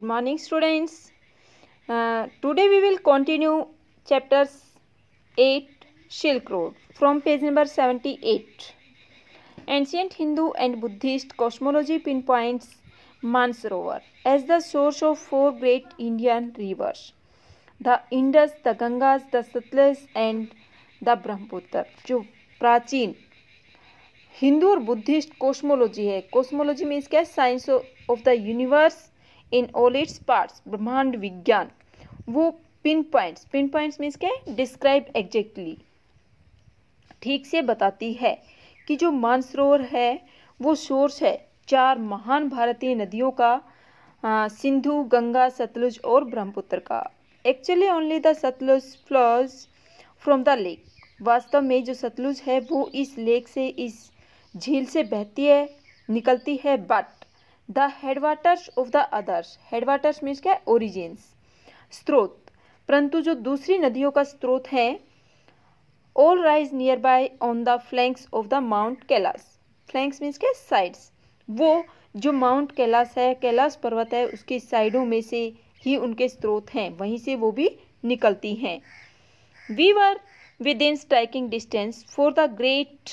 good morning students uh, today we will continue chapter 8 silk road from page number 78 ancient hindu and buddhist cosmology pinpoints mansarovar as the source of four great indian rivers the indus the gangas the satluj and the brahmaputra जो प्राचीन हिंदू और Buddhist कोस्मोलॉजी है कोस्मोलॉजी means क्या है science of the universe in all its parts ब्रह्मांड विज्ञान वो pin points pin points means के डिस्क्राइब एग्जैक्टली ठीक से बताती है कि जो मानसरोवर है वो सोर्स है चार महान भारतीय नदियों का सिंधु गंगा सतलुज और ब्रह्मपुत्र का actually only the Sutlej flows from the lake वास्तव में जो सतलुज है वो इस लेक से इस झील से बहती है निकलती है but the headwaters of the others headwaters means क्या है ओरिजिन्स स्रोत परंतु जो दूसरी नदियों का स्रोत है all rise near by on the flanks of the mount Kailash flanks means क्या साइड्स वो जो माउंट कैलाश है कैलाश पर्वत है उसकी साइडों में से ही उनके स्रोत हैं वहीं से वो भी निकलती हैं we were within striking distance for the great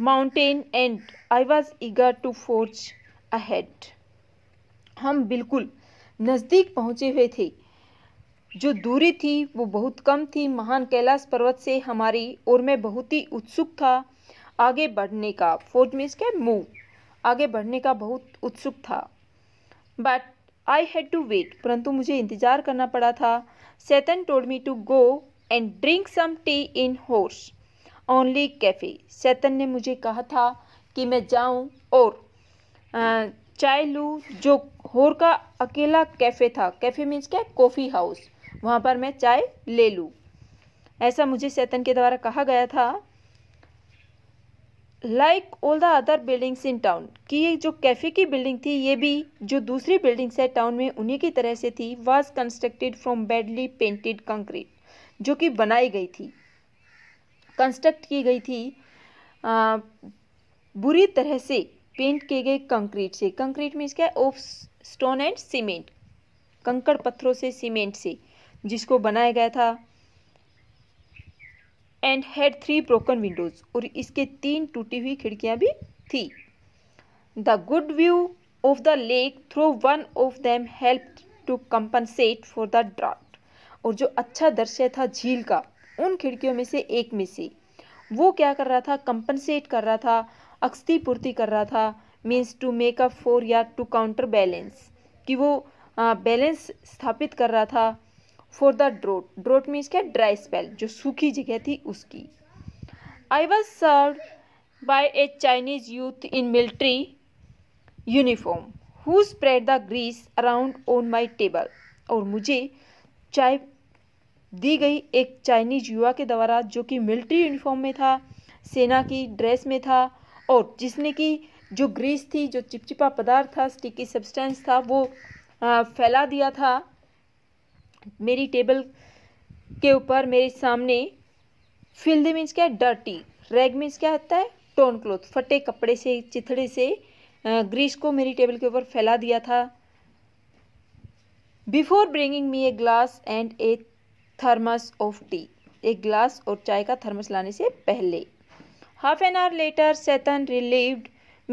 mountain and I was eager to forge ahead हम बिल्कुल नज़दीक पहुँचे हुए थे जो दूरी थी वो बहुत कम थी महान कैलाश पर्वत से हमारी और मैं बहुत ही उत्सुक था आगे बढ़ने का फोर्ज मीन्स के मूव आगे बढ़ने का बहुत उत्सुक था but I had to wait परंतु मुझे इंतज़ार करना पड़ा था सैतन told me to go and drink some tea in Hor's only café चैतन ने मुझे कहा था कि मैं जाऊं और चाय लूँ जो होर का अकेला कैफ़े था कैफ़े मीन्स क्या कॉफ़ी हाउस वहाँ पर मैं चाय ले लूँ ऐसा मुझे चैतन के द्वारा कहा गया था like all the other buildings in town कि ये जो कैफ़े की बिल्डिंग थी ये भी जो दूसरी बिल्डिंग्स है टाउन में उन्हीं की तरह से थी was constructed from badly painted concrete जो कि बनाई गई थी कंस्ट्रक्ट की गई थी आ, बुरी तरह से पेंट किए गए कंक्रीट से कंक्रीट मीन्स क्या है ऑफ स्टोन एंड सीमेंट कंकड़ पत्थरों से सीमेंट से जिसको बनाया गया था and had three broken windows और इसके तीन टूटी हुई खिड़कियां भी थी the good view of the lake through one of them help to compensate for the draft और जो अच्छा दृश्य था झील का उन खिड़कियों में से एक में से वो क्या कर रहा था कंपनसेट कर रहा था अक्सती पूर्ति कर रहा था means to make up for या टू काउंटर बैलेंस कि वो बैलेंस स्थापित कर रहा था for the drought drought means क्या ड्राई स्पेल जो सूखी जगह थी उसकी I was serve by a Chinese youth in military uniform who spread the grease around on my table और मुझे चाय दी गई एक चाइनीज युवा के द्वारा जो कि मिलिट्री यूनिफॉर्म में था सेना की ड्रेस में था और जिसने कि जो ग्रीस थी जो चिपचिपा पदार्थ था स्टिकी सब्सटेंस था वो फैला दिया था मेरी टेबल के ऊपर मेरे सामने फिल्ड मीन्स क्या है डर्टी रैग मीन्स क्या होता है टोन क्लोथ फटे कपड़े से चिथड़े से ग्रीस को मेरी टेबल के ऊपर फैला दिया था before bringing me a glass and a thermos of tea एक ग्लास और चाय का थर्मस लाने से पहले हाफ एन आवर लेटर सेतन relieved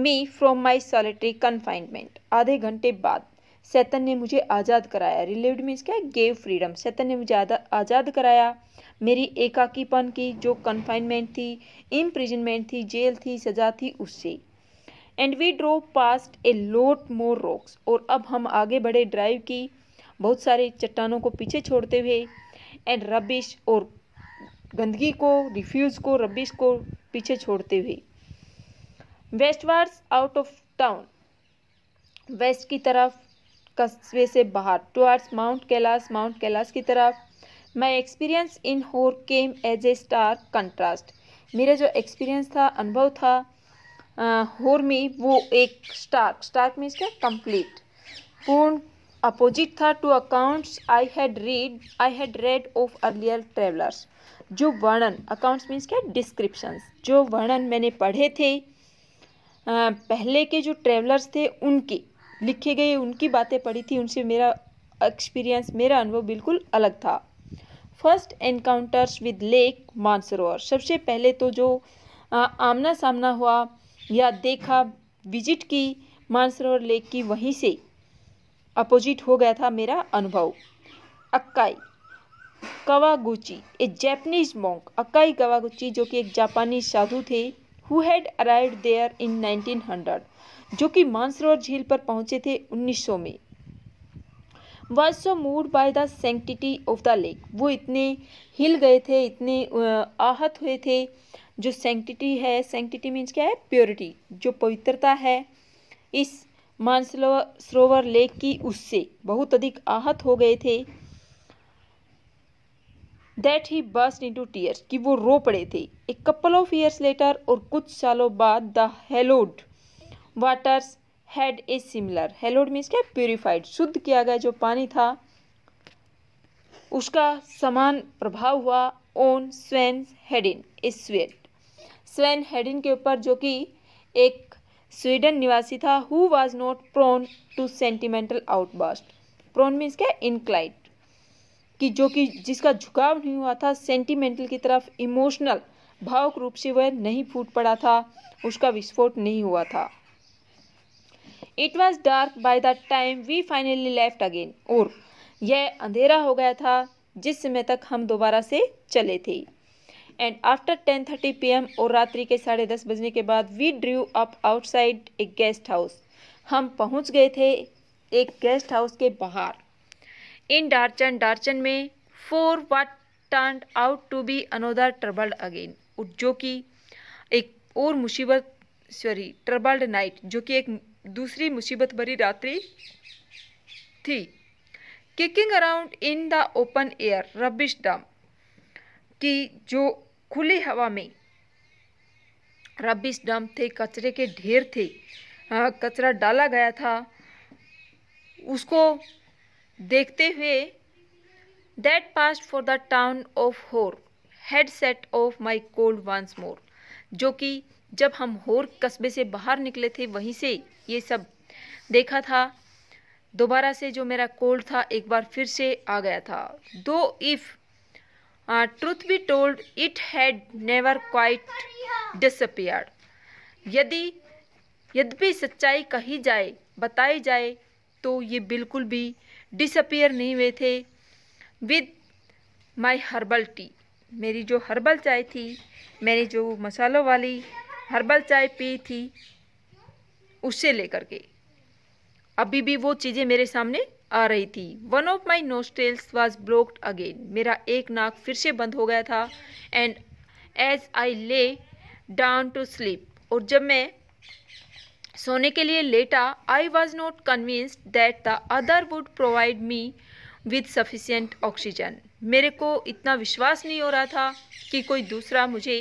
me from my solitary confinement आधे घंटे बाद सैतन ने मुझे आज़ाद कराया रिलीव्ड मीन्स क्या गेव फ्रीडम सैतन ने मुझे आज़ाद कराया मेरी एकाकीपन की जो कन्फाइनमेंट थी इम्प्रिजनमेंट थी जेल थी सजा थी उससे and we drove past a lot more rocks और अब हम आगे बढ़े ड्राइव की बहुत सारे चट्टानों को पीछे छोड़ते हुए एंड रबिश और गंदगी को रिफ्यूज को रबिश को पीछे छोड़ते हुए westwards out of town west की तरफ कस्बे से बाहर towards mount Kailash mount Kailash की तरफ my experience in Hor came as a stark contrast मेरा जो एक्सपीरियंस था अनुभव था आ, होर में वो एक स्टार्क स्टार्क मीन्स क्या कंप्लीट पूर्ण अपोजिट था to accounts I had read I had read of earlier travellers जो वर्णन अकाउंट्स मीन्स क्या डिस्क्रिप्शन जो वर्णन मैंने पढ़े थे पहले के जो ट्रेवलर्स थे उनके लिखे गए उनकी बातें पढ़ी थी उनसे मेरा एक्सपीरियंस मेरा अनुभव बिल्कुल अलग था first encounters with lake Mansarovar सबसे पहले तो जो आ, आमना सामना हुआ या देखा विजिट की मानसरोवर लेक की वहीं से अपोजिट हो गया था मेरा अनुभव अक्काई कवागुची ए जैपनीज मॉन्क अक्काई कवागुची जो कि एक जापानी साधु थे who had arrive there in 1900 जो कि मानसरोवर झील पर पहुंचे थे 1900 में was so moved by the sanctity of the lake वो इतने हिल गए थे इतने आहत हुए थे जो सेंटिटी है सेंटिटी मीन्स क्या है प्योरिटी जो पवित्रता है इस मानसरोवर लेक की उससे बहुत अधिक आहत हो गए थे that he into tears कि वो रो पड़े थे a couple of years later और कुछ सालों बाद the haloed waters had a similar haloed means क्या प्योरीफाइड शुद्ध किया गया जो पानी था उसका समान प्रभाव हुआ on Sven Hedin a Swede Sven Hedin के ऊपर जो कि एक स्वीडन निवासी था who was not prone to sentimental outburst prone means क्या इनक्लाइड कि जो कि जिसका झुकाव नहीं हुआ था सेंटिमेंटल की तरफ इमोशनल भावक रूप से वह नहीं फूट पड़ा था उसका विस्फोट नहीं हुआ था it was dark by the time we finally left again और यह अंधेरा हो गया था जिस समय तक हम दोबारा से चले थे and after ten thirty P M और रात्रि के साढ़े दस बजने के बाद we drew up outside a guest house हम पहुंच गए थे एक गेस्ट हाउस के बाहर इन डार्चन डार्चन में for what turn out to be another troubled again जो कि एक और मुसीबत सॉरी ट्रबल्ड नाइट जो कि एक दूसरी मुसीबत भरी रात्रि थी kicking around in the open air rubbish dump की जो खुली हवा में रबिश डंप थे कचरे के ढेर थे आ, हाँ, कचरा डाला गया था उसको देखते हुए that passed for the town of Hor had set off my cold once more जो कि जब हम होर कस्बे से बाहर निकले थे वहीं से ये सब देखा था दोबारा से जो मेरा कोल्ड था एक बार फिर से आ गया था though if truth be told it had never quite disappear यदि यद्यपि सच्चाई कही जाए बताई जाए तो ये बिल्कुल भी डिसअपियर नहीं हुए थे विद माई हर्बल टी मेरी जो हर्बल चाय थी मैंने जो मसालों वाली हर्बल चाय पी थी उसे लेकर के अभी भी वो चीज़ें मेरे सामने आ रही थी one of my nostrils was blocked again मेरा एक नाक फिर से बंद हो गया था and as I lay down to sleep और जब मैं सोने के लिए लेटा I was not convinced that the other would provide me with sufficient oxygen मेरे को इतना विश्वास नहीं हो रहा था कि कोई दूसरा मुझे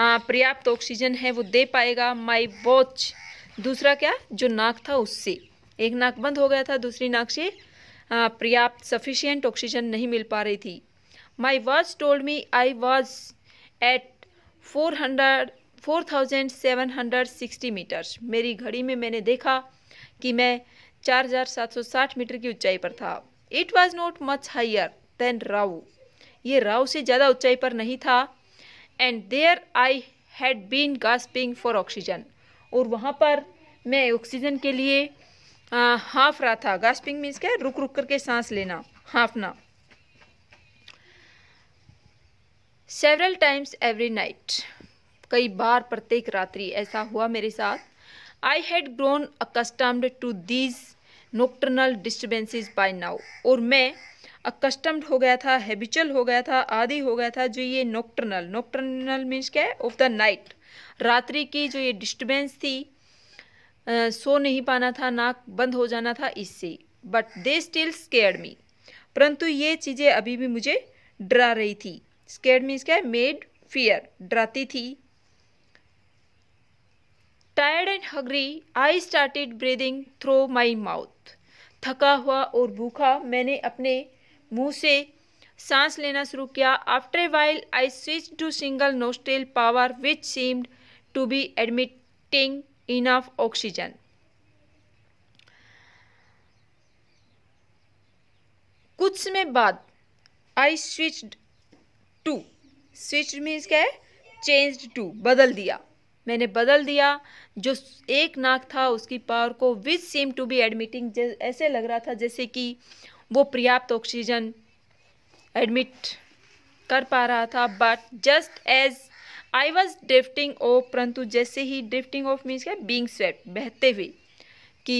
पर्याप्त ऑक्सीजन है वो दे पाएगा माई वॉच दूसरा क्या जो नाक था उससे एक नाक बंद हो गया था दूसरी नाक से पर्याप्त सफिशियंट ऑक्सीजन नहीं मिल पा रही थी my watch told me I was at four hundred four thousand seven hundred sixty metres मेरी घड़ी में मैंने देखा कि मैं चार हज़ार सात सौ साठ मीटर की ऊंचाई पर था it was not much higher than Rawu ये राउ से ज़्यादा ऊंचाई पर नहीं था and there I had been gasping for oxygen और वहाँ पर मैं ऑक्सीजन के लिए हाफ रहा था गास्पिंग मीन्स क्या रुक रुक करके सांस लेना हाफना सेवरल टाइम्स एवरी नाइट कई बार प्रत्येक रात्रि ऐसा हुआ मेरे साथ I had grown accustomed to these nocturnal disturbances by now और मैं अकस्टम्ड हो गया था हैबिचुअल हो गया था आदि हो गया था जो ये नोक्टर्नल नोक्टर्नल मीन्स क्या है ऑफ द नाइट रात्रि की जो ये डिस्टर्बेंस थी सो नहीं पाना था नाक बंद हो जाना था इससे but they still scare me परंतु ये चीज़ें अभी भी मुझे डरा रही थी स्केर्ड मीन्स क्या है मेड फियर डराती थी tired and hungry I started breathing through my mouth थका हुआ और भूखा मैंने अपने मुंह से सांस लेना शुरू किया after a while I switch to single nostril power which seemed to be admitting enough oxygen कुछ समय बाद I switch to switch means क्या है चेंज टू बदल दिया मैंने बदल दिया जो एक नाक था उसकी पावर को which seem to be admitting ऐसे लग रहा था जैसे कि वो पर्याप्त ऑक्सीजन एडमिट कर पा रहा था but just as I was drifting off परंतु जैसे ही ड्रिफ्टिंग ऑफ मीन्स क्या बींग स्वेप्ट बहते हुए कि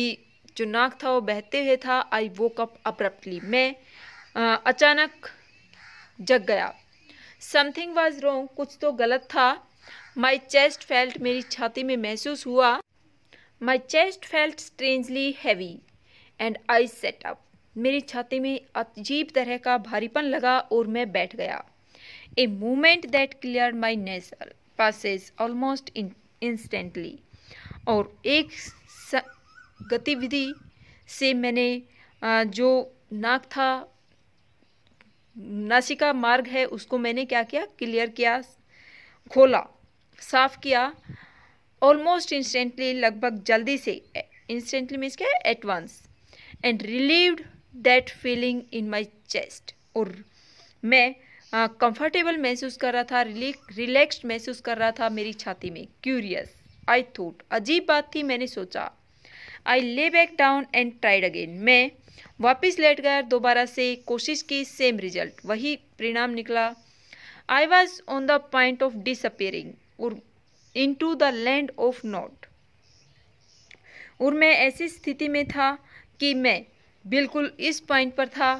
जो नाक था वो बहते हुए था आई वो कप अप्रप्टली मैं आ, अचानक जग गया समथिंग वॉज रॉन्ग कुछ तो गलत था माई चेस्ट फेल्ट मेरी छाती में महसूस हुआ my chest felt strangely heavy and I sat up मेरी छाती में अजीब तरह का भारीपन लगा और मैं बैठ गया a movement that clear my nasal passes almost in, instantly और एक गतिविधि से मैंने जो नाक था नासिका मार्ग है उसको मैंने क्या किया क्लियर किया खोला साफ किया ऑलमोस्ट इंस्टेंटली लगभग जल्दी से इंस्टेंटली मीन्स क्या है once and relieved that feeling in my chest और मैं कंफर्टेबल महसूस कर रहा था रिलैक्स महसूस कर रहा था मेरी छाती में क्यूरियस आई थॉट अजीब बात थी मैंने सोचा I lay back down and tried again मैं वापस लेट गया दोबारा से कोशिश की सेम रिजल्ट वही परिणाम निकला I was on the point of disappearing और into the land of Nod और मैं ऐसी स्थिति में था कि मैं बिल्कुल इस पॉइंट पर था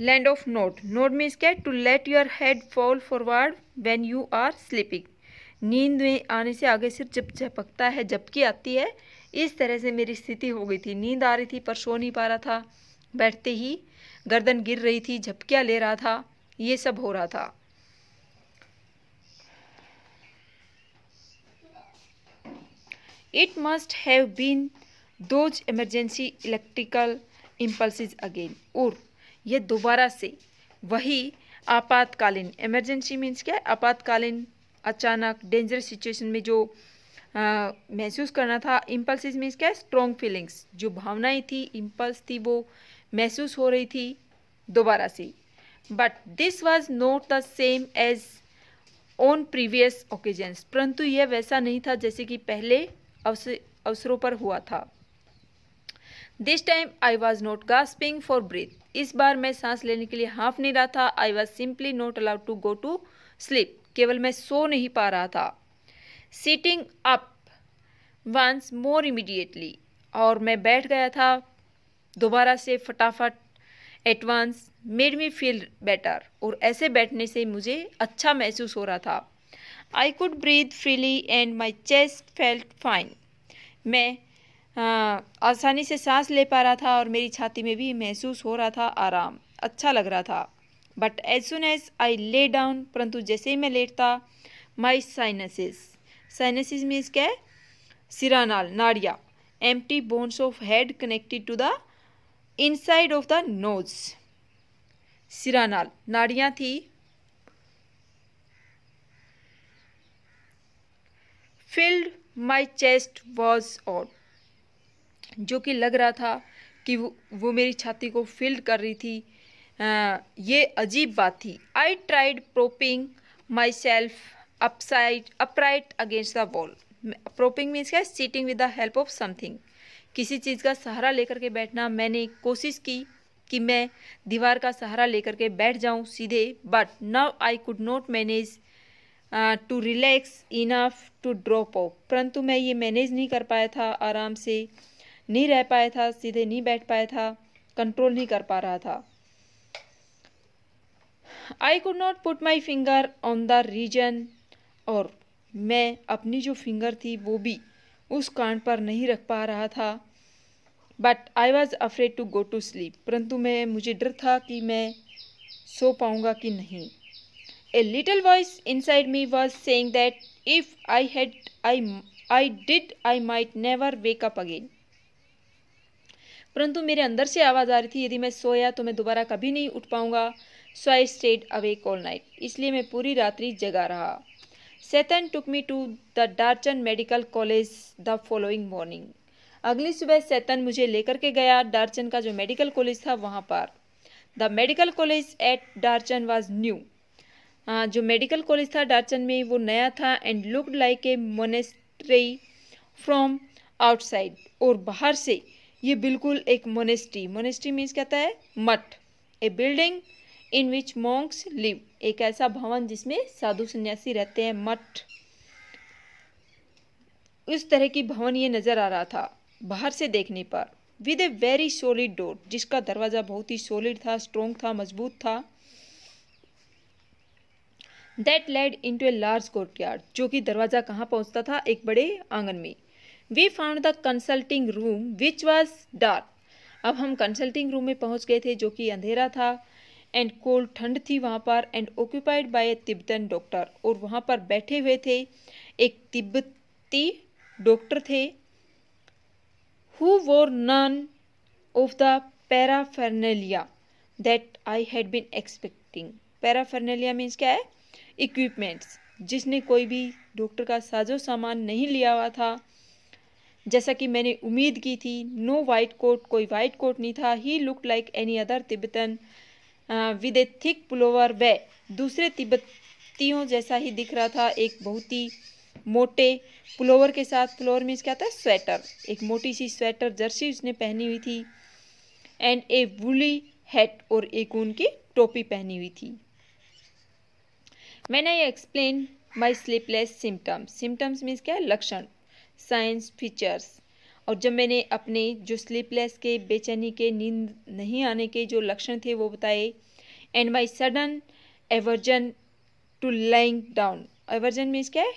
land of Nod Nod means क्या to let your head fall forward when you are sleeping नींद में आने से आगे सिर जब झपकता है जबकि आती है इस तरह से मेरी स्थिति हो गई थी नींद आ रही थी पर सो नहीं पा रहा था बैठते ही गर्दन गिर रही थी झपकिया ले रहा था ये सब हो रहा था it must have been those emergency electrical impulses again और ये दोबारा से वही आपातकालीन इमरजेंसी मीन्स क्या है आपातकालीन अचानक डेंजरस सिचुएशन में जो महसूस करना था इम्पल्सिस मीन्स क्या है स्ट्रॉन्ग फीलिंग्स जो भावनाएं थी इम्पल्स थी वो महसूस हो रही थी दोबारा से but this was not the same as on previous occasions परंतु यह वैसा नहीं था जैसे कि पहले अवसरों पर हुआ था this time I was not gasping for breath इस बार मैं सांस लेने के लिए हाफ नहीं रहा था I was simply not allowed to go to sleep केवल मैं सो नहीं पा रहा था sitting up once more immediately और मैं बैठ गया था दोबारा से फटाफट advance made me feel better और ऐसे बैठने से मुझे अच्छा महसूस हो रहा था I could breathe freely and my chest felt fine मैं हाँ, आसानी से सांस ले पा रहा था और मेरी छाती में भी महसूस हो रहा था आराम अच्छा लग रहा था but as soon as I lay down परंतु जैसे ही मैं लेटता माई साइनसिस साइनसिस मीन्स क्या है सिरानाल नाड़िया the bones of head connected to the inside of the nose सिरानाल नाड़ियाँ थी filled my chest was out जो कि लग रहा था कि वो वो मेरी छाती को फील कर रही थी आ, ये अजीब बात थी I tried propping my self upside upright against the wall propping means क्या sitting with the help of something किसी चीज़ का सहारा लेकर के बैठना मैंने कोशिश की कि मैं दीवार का सहारा लेकर के बैठ जाऊं सीधे but now I could not manage to relax enough to drop off परंतु मैं ये मैनेज नहीं कर पाया था आराम से नहीं रह पाया था सीधे नहीं बैठ पाया था कंट्रोल नहीं कर पा रहा था I could not put my finger on the reason और मैं अपनी जो फिंगर थी वो भी उस कांड पर नहीं रख पा रहा था but I was afraid to go to sleep परंतु मैं मुझे डर था कि मैं सो पाऊँगा कि नहीं a little voice inside me was saying that if I had I I did I might never wake up again परंतु मेरे अंदर से आवाज़ आ रही थी यदि मैं सोया तो मैं दोबारा कभी नहीं उठ पाऊँगा so I stayed awake all night इसलिए मैं पूरी रात्रि जगा रहा Tseten took me to the Darchen medical college the following morning अगली सुबह सेतन मुझे लेकर के गया डार्चन का जो मेडिकल कॉलेज था वहाँ पर the medical college at Darchen was new जो मेडिकल कॉलेज था डार्चन में वो नया था and looked like a monastery from outside और बाहर से ये बिल्कुल एक मोनेस्ट्री मोनेस्ट्री मीन्स कहता है मठ a building in which monks live एक ऐसा भवन जिसमें साधु सन्यासी रहते हैं मठ उस तरह की भवन ये नज़र आ रहा था बाहर से देखने पर with a very solid door जिसका दरवाज़ा बहुत ही सॉलिड था स्ट्रोंग था मजबूत था that led into a large courtyard जो कि दरवाज़ा कहाँ पहुँचता था एक बड़े आंगन में we found the consulting room which was dark अब हम कंसल्टिंग रूम में पहुंच गए थे जो कि अंधेरा था एंड कोल्ड ठंड थी वहाँ पर and occupied by a Tibetan doctor और वहाँ पर बैठे हुए थे एक तिब्बती डॉक्टर थे who wore none of the paraphernalia that I had been expecting paraphernalia means क्या है इक्विपमेंट्स जिसने कोई भी डॉक्टर का साजो सामान नहीं लिया हुआ था जैसा कि मैंने उम्मीद की थी नो वाइट कोट कोई वाइट कोट नहीं था he look like any other Tibetan with a thick pullover वे दूसरे तिब्बतियों जैसा ही दिख रहा था एक बहुत ही मोटे पुलोवर के साथ पुलोवर में क्या था स्वेटर एक मोटी सी स्वेटर जर्सी उसने पहनी हुई थी एंड ए वुली हैट और एक ऊन की टोपी पहनी हुई थी मैंने ये explain my sleepless symptoms symptoms means क्या है लक्षण साइंस फीचर्स और जब मैंने अपने जो स्लीपलेस के बेचैनी के नींद नहीं आने के जो लक्षण थे वो बताए and my sudden aversion to lying down aversion means क्या है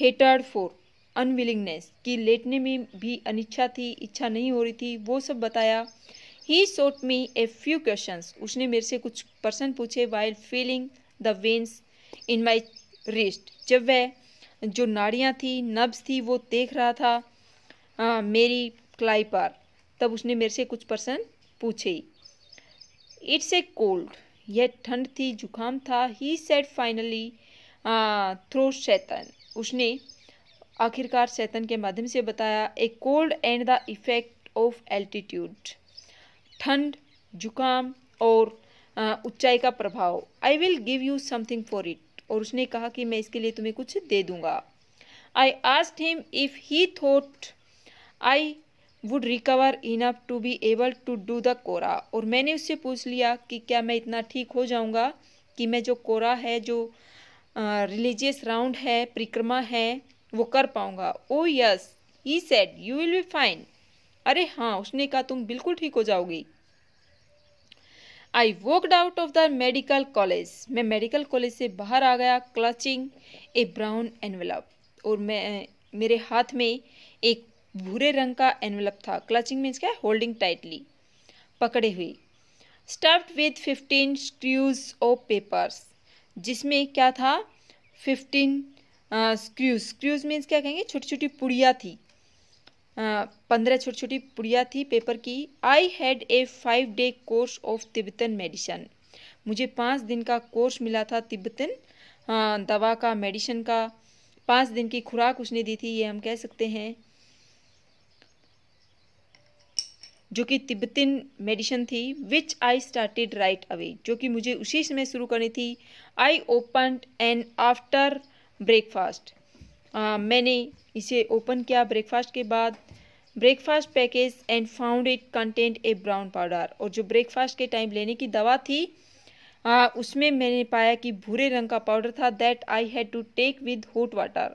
हेटर्ड फोर अनविलिंगनेस कि लेटने में भी अनिच्छा थी इच्छा नहीं हो रही थी वो सब बताया ही सोट मी ए फ्यू क्वेश्चन उसने मेरे से कुछ प्रश्न पूछे while feeling the veins in my wrist जब वह जो नाड़ियाँ थी नब्स थी वो देख रहा था आ, मेरी क्लाई पर तब उसने मेरे से कुछ पर्सन पूछे इट्स ए कोल्ड यह ठंड थी जुकाम था he said finally through Tseten उसने आखिरकार शैतन के माध्यम से बताया a cold and the effect of altitude ठंड जुकाम और ऊंचाई का प्रभाव I will give you something for it और उसने कहा कि मैं इसके लिए तुम्हें कुछ दे दूँगा I asked him if he thought I would recover enough to be able to do the kora और मैंने उससे पूछ लिया कि क्या मैं इतना ठीक हो जाऊँगा कि मैं जो कोरा है जो रिलीजियस राउंड है परिक्रमा है वो कर पाऊंगा oh yes he said you will be fine अरे हाँ उसने कहा तुम बिल्कुल ठीक हो जाओगी I walked out of the medical college मैं मेडिकल कॉलेज से बाहर आ गया क्लचिंग ए ब्राउन एनवलप और मैं मेरे हाथ में एक भूरे रंग का एनवलप था क्लचिंग मीन्स क्या है होल्डिंग टाइटली पकड़े हुए stuffed with fifteen screws of papers जिसमें क्या था फिफ्टीन स्क्रूज स्क्रूज मीन्स क्या कहेंगे छोटी छोटी पुड़िया थी पंद्रह छोटी छोटी पुड़िया थी पेपर की I had a five day course of Tibetan medicine मुझे पाँच दिन का कोर्स मिला था तिब्बतन दवा का मेडिसन का पाँच दिन की खुराक उसने दी थी ये हम कह सकते हैं जो कि तिब्बतन मेडिसन थी which I started right away जो कि मुझे उसी समय शुरू करनी थी I open and after breakfast आ, मैंने इसे ओपन किया ब्रेकफास्ट के बाद breakfast package and found it content a brown powder और जो ब्रेकफास्ट के टाइम लेने की दवा थी आ, उसमें मैंने पाया कि भूरे रंग का पाउडर था that I had to take with hot water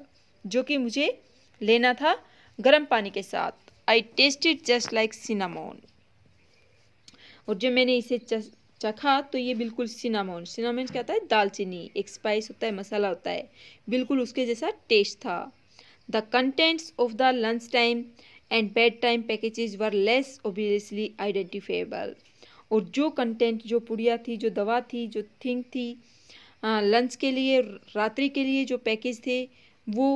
जो कि मुझे लेना था गर्म पानी के साथ I taste it just like cinnamon और जो मैंने इसे चखा तो ये बिल्कुल सिनामोन सिनामोन क्या होता है दालचीनी एक स्पाइस होता है मसाला होता है बिल्कुल उसके जैसा टेस्ट था the contents of the lunch time and bed time packages were less obviously identifiable और जो कंटेंट जो पुड़िया थी जो दवा थी जो थिंक थी लंच के लिए रात्रि के लिए जो पैकेज थे वो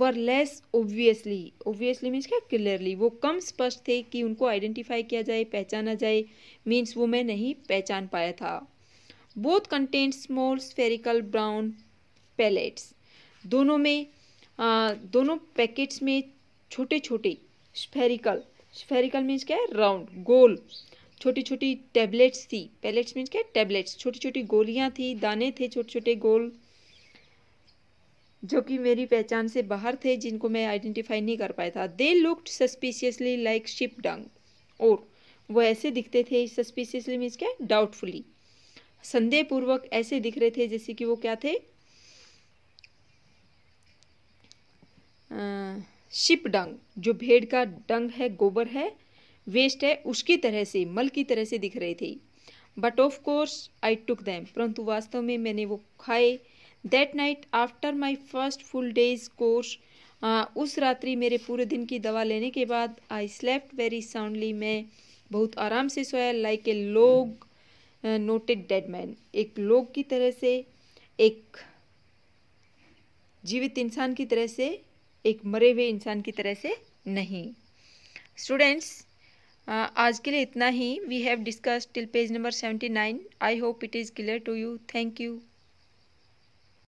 were less obviously obviously means क्या क्लियरली वो कम स्पष्ट थे कि उनको आइडेंटिफाई किया जाए पहचाना जाए मीन्स वो मैं नहीं पहचान पाया था both content small spherical brown pellets दोनों में आ, दोनों पैकेट्स में छोटे छोटे स्फेरिकल स्फेरिकल मीन्स क्या है राउंड गोल छोटी छोटी टैबलेट्स थी पैलेट्स मीन्स क्या टैबलेट्स छोटी छोटी गोलियाँ थी दाने थे छोटे छोटे गोल जो कि मेरी पहचान से बाहर थे जिनको मैं आइडेंटिफाई नहीं कर पाया था they looked suspiciously like sheep dung और वो ऐसे दिखते थे सस्पिशियसली मीन्स क्या डाउटफुली संदेहपूर्वक ऐसे दिख रहे थे जैसे कि वो क्या थे शिप डंग जो भेड़ का डंग है गोबर है वेस्ट है उसकी तरह से मल की तरह से दिख रहे थे but of course I took them परंतु वास्तव में मैंने वो खाए that night after my first full days course उस रात्रि मेरे पूरे दिन की दवा लेने के बाद आई स्लेप्ट वेरी साउंडली मैं बहुत आराम से सोया लाइक ए लोग नोटेड डेड मैन एक लोग की तरह से एक जीवित इंसान की तरह से एक मरे हुए इंसान की तरह से नहीं स्टूडेंट्स uh, आज के लिए इतना ही we have discuss till page number seventy nine I hope it is clear to you thank you